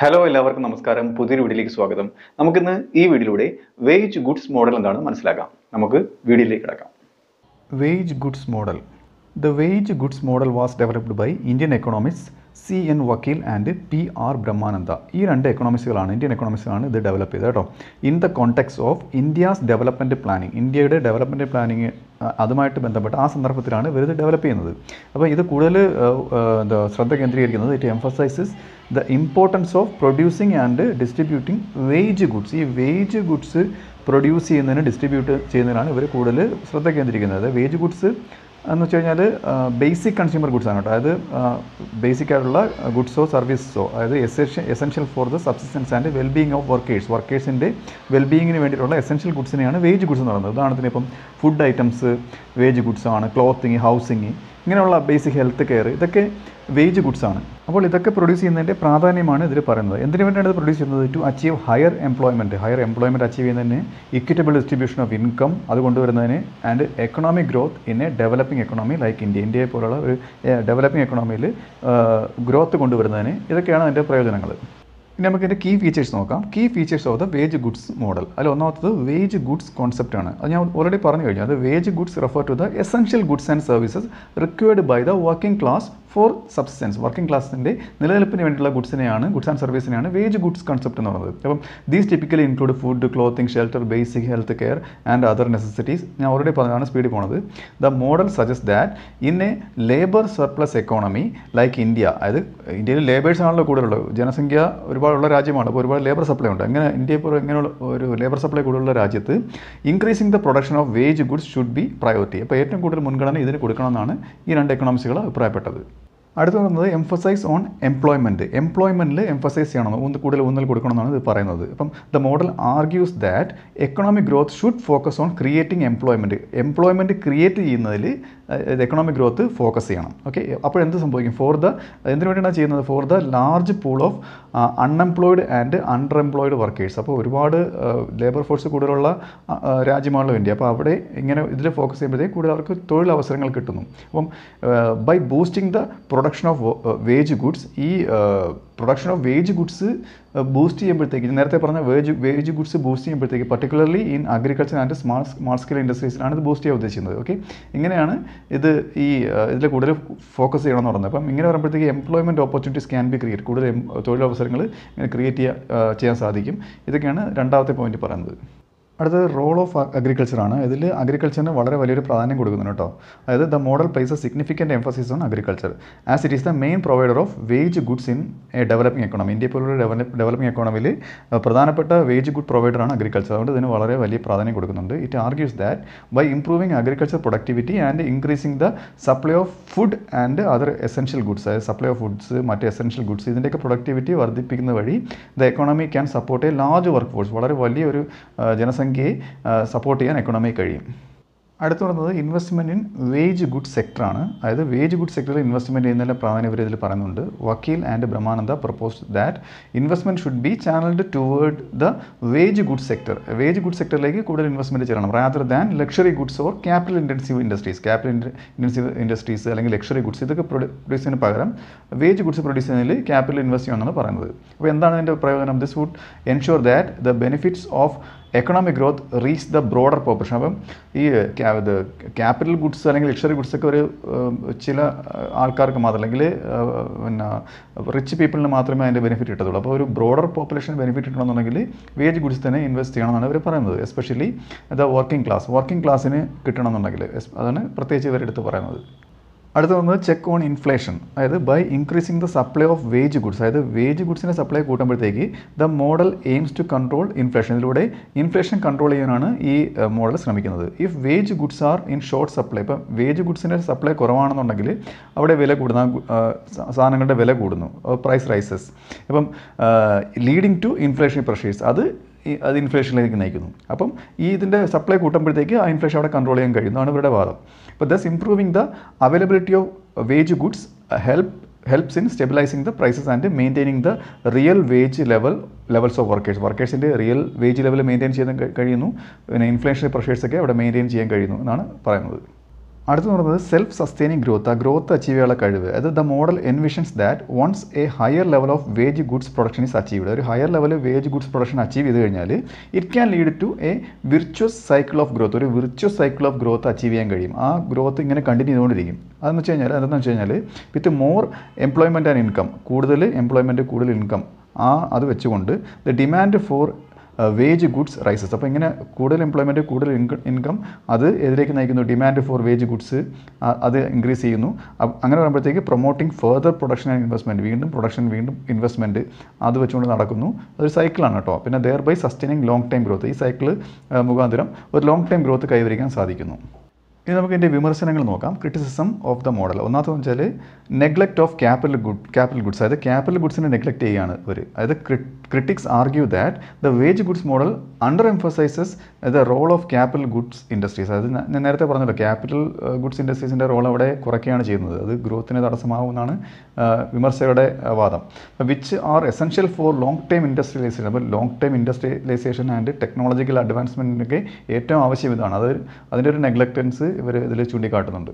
hello എല്ലാവർക്കും നമസ്കാരം പുതിയൊരു വീഡിയോയിലേക്ക് സ്വാഗതം നമുക്കിന്ന് ഈ വീഡിയോയിലൂടെ വേജ് ഗുഡ്സ് മോഡൽ എന്താണ് മനസ്സിലാക്കാം നമുക്ക് വീഡിയോയിലേക്ക് കിടക്കാം wage goods model the wage goods model was developed by Indian economics C N Vakil and P R Brahmananda ഈ രണ്ട് എക്കണോമിക്സുകളാണ് ഇന്ത്യൻ എക്കണോമിക്സുകളാണ് ഇത് ഡെവലപ്പ് ചെയ്തത് കേട്ടോ in the context of India's development planning ഇന്ത്യയുടെ ഡെവലപ്മെൻറ്റ് പ്ലാനിങ് അതുമായിട്ട് ബന്ധപ്പെട്ട് ആ സന്ദർഭത്തിലാണ് ഇവർ ഇത് ഡെവലപ്പ് ചെയ്യുന്നത് അപ്പോൾ ഇത് കൂടുതൽ എന്താ ശ്രദ്ധ കേന്ദ്രീകരിക്കുന്നത് it emphasizes the importance of producing and distributing wage goods ഈ വേജ് ഗുഡ്സ് പ്രൊഡ്യൂസ് ചെയ്യുന്നതിന് ഡിസ്ട്രിബ്യൂട്ട് ചെയ്യുന്നതിനാണ് ഇവർ കൂടുതൽ ശ്രദ്ധ കേന്ദ്രീകരിക്കുന്നത് വേജ് ഗുഡ്സ് എന്ന് വെച്ച് കഴിഞ്ഞാൽ ബേസിക് കൺസ്യൂമർ ഗുഡ്സ് ആണ് കേട്ടോ അതായത് ബേസിക് ആയിട്ടുള്ള ഗുഡ്സോ സർവീസസോ അതായത് essential essential for the subsistence and wellbeing of workers വർക്കേഴ്സിൻ്റെ വെൽബീങ്ങിന് വേണ്ടിയിട്ടുള്ള എസെൻഷ്യൽ ഗുഡ്സിനെയാണ് വേജ് ഗുഡ്സ് എന്ന് പറയുന്നത് ഉദാഹരണത്തിന് ഇപ്പം ഫുഡ് ഐറ്റംസ് വേജ് ഗുഡ്സാണ് ക്ലോത്തിങ് ഹൗസിങ് ഇങ്ങനെയുള്ള ബേസിക് ഹെൽത്ത് കെയർ ഇതൊക്കെ വേജ് ഗുഡ്സ് ആണ് അപ്പോൾ ഇതൊക്കെ പ്രൊഡ്യൂസ് ചെയ്യുന്നതിൻ്റെ പ്രാധാന്യമാണ് ഇതിൽ പറയുന്നത് എന്തിനു വേണ്ടിയാണ് ഇത് പ്രൊഡ്യൂസ് ചെയ്യുന്നത് to achieve higher employment higher employment achieve ചെയ്യുന്നതിന് ഇക്വിറ്റബിൾ ഡിസ്ട്രിബ്യൂഷൻ ഓഫ് ഇൻകം അത് കൊണ്ടുവരുന്നതിന് and economic growth in a developing economy like India ഇന്ത്യയെ പോലുള്ള ഒരു ഡെവലപ്പിംഗ് എക്കണോമിയിൽ ഗ്രോത്ത് കൊണ്ടുവരുന്നതിന് ഇതൊക്കെയാണ് അതിൻ്റെ പ്രയോജനങ്ങൾ ഇനി നമുക്ക് ഇതിൻ്റെ കീ ഫീച്ചേഴ്സ് നോക്കാം key features of the wage goods model അല്ല ഒന്നാമത്തത് വേജ് ഗുഡ്സ് കോൺസെപ്റ്റ് ആണ് അത് ഞാൻ ഓൾറെഡി പറഞ്ഞു കഴിഞ്ഞു അത് wage goods refer to the essential goods and services required by the working class for substance working ക്ലാസ്സിൻ്റെ നിലനിൽപ്പിന് വേണ്ടിയുള്ള ഗുഡ്സിനെയാണ് ഗുഡ്സ് ആൻഡ് സർവീസിനെയാണ് വേജ് ഗുഡ്സ് കൺസെപ്റ്റ് എന്ന് പറയുന്നത് അപ്പം these typically include food clothing shelter basic health care and other necessities ഞാൻ already പറഞ്ഞതാണ് സ്പീഡിൽ പോണത് the model suggest that in a labour surplus economy like India അതായത് ഇന്ത്യയിൽ ലേബേഴ്സ് ആണല്ലോ കൂടുതലുള്ളത് ജനസംഖ്യ ഒരുപാടുള്ള രാജ്യമാണ് അപ്പോൾ ഒരുപാട് ലേബർ സപ്ലൈ ഉണ്ട് അങ്ങനെ ഇന്ത്യയെ പോലെ ഇങ്ങനെയുള്ള ഒരു ലേബർ സപ്ലൈ കൂടുതലുള്ള രാജ്യത്ത് increasing the production of wage goods should be priority അപ്പോൾ ഏറ്റവും കൂടുതൽ മുൻഗണന ഇതിന് കൊടുക്കണമെന്നാണ് ഈ രണ്ട് എക്കണോമിക്സുകൾ അഭിപ്രായപ്പെട്ടത് അടുത്ത് വന്നത് എംഫസൈസ് ഓൺ എംപ്ലോയ്മെൻറ്റ് എംപ്ലോയ്മെൻറ്റിൽ എംഫസൈസ് ചെയ്യണം ഒന്ന് കൂടുതൽ ഊന്നൽ കൊടുക്കണമെന്നാണ് ഇത് പറയുന്നത് ഇപ്പം the model argues that economic growth should focus on creating employment employment create ചെയ്യുന്നതിൽ എക്കണോമിക് ഗ്രോത്ത് ഫോക്കസ് ചെയ്യണം ഓക്കെ അപ്പോൾ എന്ത് സംഭവിക്കും ഫോർ ദ എന്തിനു വേണ്ടിയാണ് ചെയ്യുന്നത് for the large pool of unemployed and underemployed workers അപ്പോൾ ഒരുപാട് ലേബർ ഫോഴ്സ് കൂടുതലുള്ള രാജ്യമാണല്ലോ ഇന്ത്യ അപ്പോൾ അവിടെ ഇങ്ങനെ ഇതിൽ ഫോക്കസ് ചെയ്യുമ്പോഴത്തേക്ക് കൂടുതൽ അവർക്ക് തൊഴിലവസരങ്ങൾ കിട്ടുന്നു അപ്പം by boosting the product production of wage goods ഈ production of wage goods boost ചെയ്യുമ്പോഴത്തേക്ക് നേരത്തെ പറഞ്ഞ വേജ് വേജ് ഗുഡ്സ് ബൂസ്റ്റ് ചെയ്യുമ്പോഴത്തേക്ക് particularly in agriculture and small small scale ഇൻഡസ്ട്രീസിലാണ് ഇത് ബൂസ്റ്റ് ചെയ്യാൻ ഉദ്ദേശിക്കുന്നത് ഓക്കെ ഇങ്ങനെയാണ് ഇത് ഈ uh, ഇതിൽ കൂടുതൽ ഫോക്കസ് ചെയ്യണമെന്ന് പറഞ്ഞത് അപ്പം ഇങ്ങനെ പറയുമ്പോഴത്തേക്ക് employment opportunities can be create കൂടുതൽ തൊഴിലവസരങ്ങൾ ഇങ്ങനെ ക്രിയേറ്റ് ചെയ്യാൻ uh, ചെയ്യാൻ സാധിക്കും ഇതൊക്കെയാണ് രണ്ടാമത്തെ പോയിന്റ് പറയുന്നത് അടുത്തത് റോൾ ഓഫ് അഗ്രികൾച്ചർ ആണ് ഇതിൽ അഗ്രികൾച്ചറിന് വളരെ വലിയൊരു പ്രാധാന്യം കൊടുക്കുന്നു കേട്ടോ അതായത് the model place a significant emphasis on agriculture as it is the main provider of wage goods in a developing economy India പോലുള്ള ഡെവലപ്പിംഗ് എക്കോണമിയിൽ പ്രധാനപ്പെട്ട വേജ് ഗുഡ് പ്രൊവൈഡറാണ് അഗ്രികൾച്ചർ അതുകൊണ്ട് ഇതിന് വളരെ വലിയ പ്രാധാന്യം കൊടുക്കുന്നുണ്ട് it argues that by improving agriculture productivity and increasing the supply of food and other essential goods അതായത് സപ്ലൈ ഓഫ് ഫുഡ്സ് മറ്റ് എസെൻഷ്യൽ ഗുഡ്സ് ഇതിൻ്റെയൊക്കെ പ്രൊഡക്ടിവിറ്റി വർദ്ധിപ്പിക്കുന്ന വഴി the economy can support a large work force വളരെ വലിയൊരു ജനസംഖ്യ ജനസംഖ്യയെ support ചെയ്യാൻ economy കഴിയും അടുത്ത് പറയുന്നത് ഇൻവെസ്റ്റ്മെൻറ്റ് ഇൻ വേജ് ഗുഡ് സെക്ടറാണ് അതായത് വേജ് ഗുഡ് സെക്ടറിൽ ഇൻവെസ്റ്റ്മെൻറ്റ് ചെയ്യുന്നതിൻ്റെ പ്രാധാന്യം ഇവർ പറയുന്നുണ്ട് Vakil and Brahmananda propose that investment should be channelled toward the wage good sector wage good സെക്ടറിലേക്ക് കൂടുതൽ ഇൻവെസ്റ്റ്മെൻറ്റ് ചെയ്യണം rather than luxury goods or capital intensive industries capital intensive industries അല്ലെങ്കിൽ ലക്ഷറി ഗുഡ്സ് ഇതൊക്കെ പ്രൊഡ്യൂസ് ചെയ്യുന്ന പകരം വേജ് ഗുഡ്സ് പ്രൊഡ്യൂസ് ചെയ്യുന്നതിൽ capital invest ചെയ്യണമെന്നാണ് പറയുന്നത് അപ്പോൾ എന്താണ് ഇതിൻ്റെ പ്രയോജനം this would ensure that the benefits of economic growth reach the broader population അപ്പം ഈ ഇത് ക്യാപിറ്റൽ ഗുഡ്സ് അല്ലെങ്കിൽ ലക്ഷറി ഗുഡ്സ് ഒക്കെ ഒരു ചില ആൾക്കാർക്ക് മാത്രം അല്ലെങ്കിൽ പിന്നെ റിച്ച് പീപ്പിളിന് മാത്രമേ അതിൻ്റെ ബെനിഫിറ്റ് കിട്ടത്തുള്ളൂ അപ്പോൾ ഒരു ബ്രോഡർ പോപ്പുലേഷൻ ബെനിഫിറ്റ് കിട്ടണമെന്നുണ്ടെങ്കിൽ വേജ് ഗുഡ്സ് തന്നെ ഇൻവെസ്റ്റ് ചെയ്യണമെന്നാണ് അവർ പറയുന്നത് especially the working class working ക്ലാസ്സിന് കിട്ടണമെന്നുണ്ടെങ്കിൽ അതാണ് പ്രത്യേകിച്ച് ഇവരെടുത്ത് പറയുന്നത് അടുത്ത വന്നത് ചെക്ക് ഓൺ ഇൻഫ്ലേഷൻ അതായത് by increasing the supply of wage goods അതായത് വേജ് ഗുഡ്സിൻ്റെ സപ്ലൈ കൂട്ടുമ്പോഴത്തേക്ക് the model aims to control inflation ഇതിലൂടെ ഇൻഫ്ലേഷൻ കൺട്രോൾ ചെയ്യാനാണ് ഈ മോഡൽ ശ്രമിക്കുന്നത് if wage goods are in short supply ഇപ്പം വേജ് ഗുഡ്സിൻ്റെ സപ്ലൈ കുറവാണെന്നുണ്ടെങ്കിൽ അവിടെ വില കൂടുന്ന സാധനങ്ങളുടെ വില കൂടുന്നു പ്രൈസ് റൈസസ് ഇപ്പം ലീഡിങ് ടു ഇൻഫ്ലേഷൻ പ്രഷേഴ്സ് അത് ഈ അത് ഇൻഫ്ലേഷനിലേക്ക് നയിക്കുന്നു അപ്പം ഈ ഇതിൻ്റെ സപ്ലൈ കൂട്ടുമ്പോഴത്തേക്ക് ആ ഇൻഫ്ലേഷൻ അവിടെ കൺട്രോൾ ചെയ്യാൻ കഴിയുന്നതാണ് ഇവരുടെ വാദം അപ്പോൾ thus improving the availability of wage goods help helps in stabilizing the prices and maintaining the real wage level levels of workers വർക്കേഴ്സിൻ്റെ റിയൽ വേജ് ലെവൽ മെയിൻറ്റെയിൻ ചെയ്യാൻ കഴിയുന്നു പിന്നെ ഇൻഫ്ലേഷൻ പ്രഷേഴ്സൊക്കെ അവിടെ മെയിൻറ്റെയിൻ ചെയ്യാൻ കഴിയുന്നു എന്നാണ് പറയുന്നത് അടുത്തു പറയുന്നത് സെൽഫ് സസ്റ്റെയിനിങ് ഗ്രോത്ത് ആ ഗ്രോത്ത് അച്ചീവ് ചെയ്യാനുള്ള കഴിവ് അത് the model envisions that once a higher level of wage goods production is achieved ഒരു higher level wage goods production achieve ചെയ്ത് കഴിഞ്ഞാൽ it can lead to a virtuous cycle of growth ഒരു virtuous cycle of growth achieve ചെയ്യാൻ കഴിയും ആ growth ഇങ്ങനെ continue ചെയ്തുകൊണ്ടിരിക്കും അതെന്ന് വെച്ച് കഴിഞ്ഞാൽ അതെന്ന് വെച്ച് കഴിഞ്ഞാൽ with more employment and income കൂടുതൽ എംപ്ലോയ്മെൻറ്റ് കൂടുതൽ ഇൻകം ആ അത് വെച്ചുകൊണ്ട് the demand for wage goods rises അപ്പോൾ ഇങ്ങനെ കൂടുതൽ എംപ്ലോയ്മെൻറ്റ് കൂടുതൽ ഇൻകം അത് എതിലേക്ക് നയിക്കുന്നു ഡിമാൻഡ് ഫോർ വേജ് ഗുഡ്സ് അത് ഇൻക്രീസ് ചെയ്യുന്നു അങ്ങനെ വരുമ്പോഴത്തേക്ക് promoting further production and investment വീണ്ടും പ്രൊഡക്ഷൻ വീണ്ടും ഇൻവെസ്റ്റ്മെൻറ്റ് അത് വെച്ചുകൊണ്ട് നടക്കുന്നു അതൊരു സൈക്കിളാണ് കേട്ടോ പിന്നെ thereby sustaining long time growth ഈ സൈക്കിൾ മുഖാന്തരം ഒരു ലോങ് ടൈം ഗ്രോത്ത് കൈവരിക്കാൻ സാധിക്കുന്നു ഇനി നമുക്ക് ഇതിൻ്റെ വിമർശനങ്ങൾ നോക്കാം ക്രിറ്റിസിസം ഓഫ് ദ മോഡൽ ഒന്നാമത്തെ വെച്ചാൽ neglect of capital good capital goods അതായത് ക്യാപിറ്റൽ ഗുഡ്സിനെ നെഗ്ലക്ട് ചെയ്യുകയാണ് അവർ അതായത് critics argue that the wage goods model underemphasizes the role of capital goods industries അതായത് ഞാൻ നേരത്തെ പറഞ്ഞല്ലോ ക്യാപിറ്റൽ ഗുഡ്സ് ഇൻഡസ്ട്രീസിൻ്റെ റോൾ അവിടെ കുറയ്ക്കുകയാണ് ചെയ്യുന്നത് അത് ഗ്രോത്തിന് തടസ്സമാകുമെന്നാണ് uh, വിമർശകരുടെ uh, വാദം which are essential for long time industrialization അപ്പോൾ long time industrialization and technological അഡ്വാൻസ്മെൻറ്റിനൊക്കെ ഏറ്റവും ആവശ്യം ഇതാണ് അത് അതിൻ്റെ ഒരു നെഗ്ലക്റ്റൻസ് ഇവർ ഇതിൽ ചൂണ്ടിക്കാട്ടുന്നുണ്ട്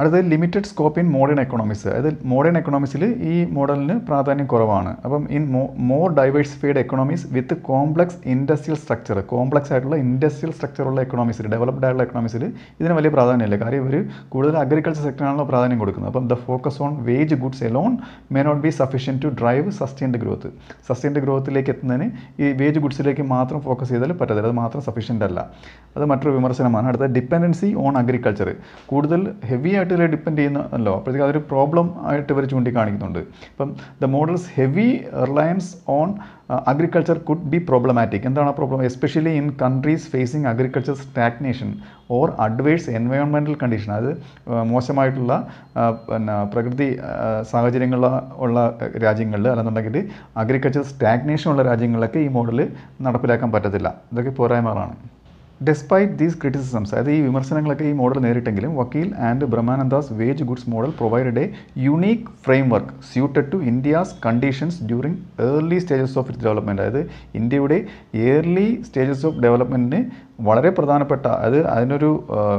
അടുത്തത് limited scope in modern economics അതായത് മോഡേൺ എക്കണോമിക്സിൽ ഈ മോഡലിന് പ്രാധാന്യം കുറവാണ് അപ്പം in more diversified economics with complex industrial structure complex ആയിട്ടുള്ള ഇൻഡസ്ട്രിയൽ സ്ട്രക്ചർ ഉള്ള എക്കണോമിക്സിൽ ഡെവലപ്ഡ് ആയിട്ടുള്ള എക്കണോമിക്സിൽ ഇതിന് വലിയ പ്രാധാന്യമില്ല കാര്യം ഇവർ കൂടുതൽ അഗ്രികൾച്ചർ സെക്ടറിനാണല്ലോ പ്രാധാന്യം കൊടുക്കുന്നത് അപ്പം the focus on wage goods alone may not be sufficient to drive sustained growth sustained ഗ്രോത്തിലേക്ക് എത്തുന്നതിന് ഈ വേജ് ഗുഡ്സിലേക്ക് മാത്രം ഫോക്കസ് ചെയ്താൽ പറ്റത്തില്ല അത് മാത്രം സഫീഷ്യൻ്റ് അല്ല അത് മറ്റൊരു വിമർശനമാണ് അടുത്ത ഡിപ്പെൻഡൻസി ഓൺ അഗ്രികൾച്ചർ കൂടുതൽ ഹെവി ആയിട്ട് മെയിനായിട്ട് ഡിപ്പെൻഡ് ചെയ്യുന്നല്ലോ അപ്പോഴത്തേക്ക് അതൊരു പ്രോബ്ലം ആയിട്ട് ഇവർ ചൂണ്ടിക്കാണിക്കുന്നുണ്ട് ഇപ്പം the models heavy reliance on agriculture could be problematic എന്താണ് ആ problem especially in countries facing agriculture stagnation or adverse എൻവയോൺമെൻ്റൽ കണ്ടീഷൻ അത് uh, മോശമായിട്ടുള്ള uh, പിന്നെ പ്രകൃതി uh, സാഹചര്യങ്ങൾ ഉള്ള രാജ്യങ്ങളിൽ അല്ലെന്നുണ്ടെങ്കിൽ അഗ്രികൾച്ചർ സ്റ്റാഗ്നേഷൻ ഉള്ള രാജ്യങ്ങളിലൊക്കെ ഈ മോഡൽ നടപ്പിലാക്കാൻ പറ്റത്തില്ല ഇതൊക്കെ പോരായ്മകളാണ് ഡെസ്പൈറ്റ് ദീസ് ക്രിറ്റിസിസംസ് അതായത് ഈ വിമർശനങ്ങളൊക്കെ ഈ മോഡൽ നേരിട്ടെങ്കിലും Vakil and Brahmananda's wage goods model provided a unique framework suited to India's conditions during early stages of development അതായത് ഇന്ത്യയുടെ ഏർലി സ്റ്റേജസ് ഓഫ് ഡെവലപ്മെൻറ്റിന് വളരെ പ്രധാനപ്പെട്ട അത് അതിനൊരു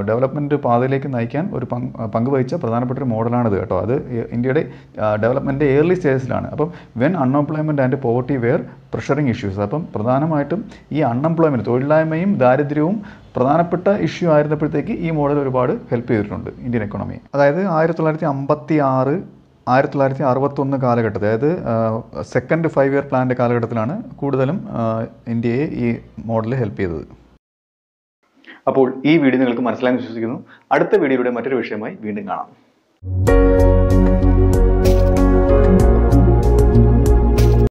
ഡെവലപ്മെൻറ്റ് പാതയിലേക്ക് നയിക്കാൻ ഒരു പങ്ക് പങ്കുവഹിച്ച പ്രധാനപ്പെട്ട ഒരു മോഡലാണിത് കേട്ടോ അത് ഇന്ത്യയുടെ ഡെവലപ്മെൻറ്റ് ഏർലി സ്റ്റേജസിലാണ് അപ്പം when unemployment and poverty were pressuring issues അപ്പം പ്രധാനമായിട്ടും ഈ അൺഎംപ്ലോയ്മെൻറ്റ് തൊഴിലില്ലായ്മയും ദാരിദ്ര്യവും പ്രധാനപ്പെട്ട ഇഷ്യൂ ആയിരുന്നപ്പോഴത്തേക്ക് ഈ മോഡൽ ഒരുപാട് ഹെൽപ്പ് ചെയ്തിട്ടുണ്ട് ഇന്ത്യൻ എക്കോണമിയെ അതായത് ആയിരത്തി തൊള്ളായിരത്തി അമ്പത്തി ആറ് ആയിരത്തി തൊള്ളായിരത്തി അറുപത്തൊന്ന് കാലഘട്ടത്തിൽ അതായത് സെക്കൻഡ് ഫൈവ് ഇയർ പ്ലാൻ്റെ കാലഘട്ടത്തിലാണ് കൂടുതലും ഇന്ത്യയെ ഈ മോഡൽ ഹെൽപ്പ് ചെയ്തത് അപ്പോൾ ഈ വീഡിയോ നിങ്ങൾക്ക് മനസ്സിലായെന്ന് വിശ്വസിക്കുന്നു അടുത്ത വീഡിയോയുടെ മറ്റൊരു വിഷയമായി വീണ്ടും കാണാം